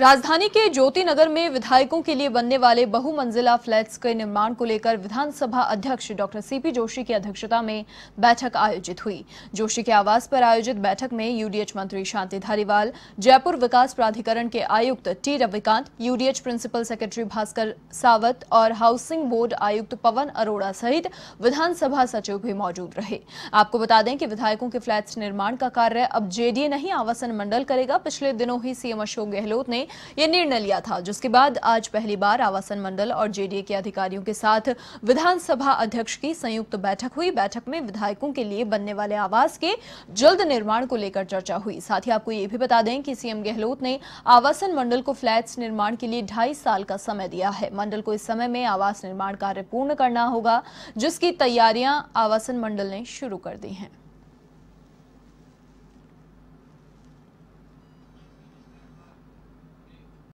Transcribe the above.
राजधानी के ज्योति नगर में विधायकों के लिए बनने वाले बहुमंजिला फ्लैट्स के निर्माण को लेकर विधानसभा अध्यक्ष डॉक्टर सीपी जोशी की अध्यक्षता में बैठक आयोजित हुई जोशी के आवास पर आयोजित बैठक में यूडीएच मंत्री शांति धारीवाल जयपुर विकास प्राधिकरण के आयुक्त T Ravikant UDH principal secretary Bhaskar Sawant और हाउसिंग बोर्ड आयुक्त पवन अरोड़ा सहित विधानसभा सचिव भी मौजूद रहे आपको बता दें कि विधायकों के फ्लैट्स निर्माण का कार्य अब जेडीए नहीं आवासन मंडल करेगा पिछले दिनों ही सीएम अशोक गहलोत ने ये निर्णय लिया था जिसके बाद आज पहली बार आवासन मंडल और जेडीए के अधिकारियों के साथ विधानसभा अध्यक्ष की संयुक्त बैठक हुई बैठक में विधायकों के लिए बनने वाले आवास के जल्द निर्माण को लेकर चर्चा हुई साथ ही आपको ये भी बता दें कि सीएम गहलोत ने आवासन मंडल को फ्लैट्स निर्माण के लिए ढाई साल का समय दिया है मंडल को इस समय में आवास निर्माण कार्य पूर्ण करना होगा जिसकी तैयारियां आवासन मंडल ने शुरू कर दी हैं